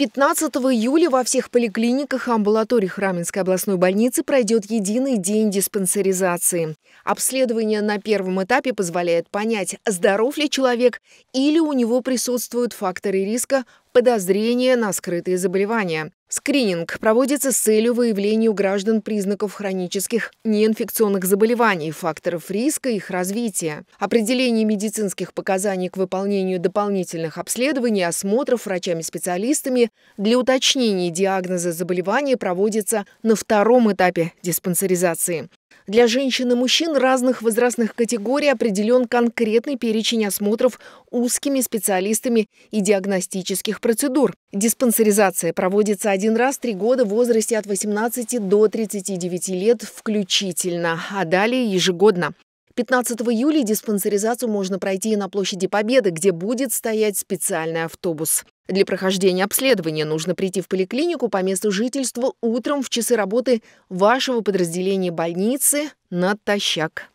15 июля во всех поликлиниках и амбулаториях Раменской областной больницы пройдет единый день диспансеризации. Обследование на первом этапе позволяет понять, здоров ли человек или у него присутствуют факторы риска подозрения на скрытые заболевания. Скрининг проводится с целью выявления у граждан признаков хронических неинфекционных заболеваний, факторов риска их развития. Определение медицинских показаний к выполнению дополнительных обследований, осмотров врачами-специалистами для уточнения диагноза заболевания проводится на втором этапе диспансеризации. Для женщин и мужчин разных возрастных категорий определен конкретный перечень осмотров узкими специалистами и диагностических процедур. Диспансеризация проводится один раз в три года в возрасте от 18 до 39 лет включительно, а далее ежегодно. 15 июля диспансеризацию можно пройти и на площади Победы, где будет стоять специальный автобус. Для прохождения обследования нужно прийти в поликлинику по месту жительства утром в часы работы вашего подразделения больницы натощак.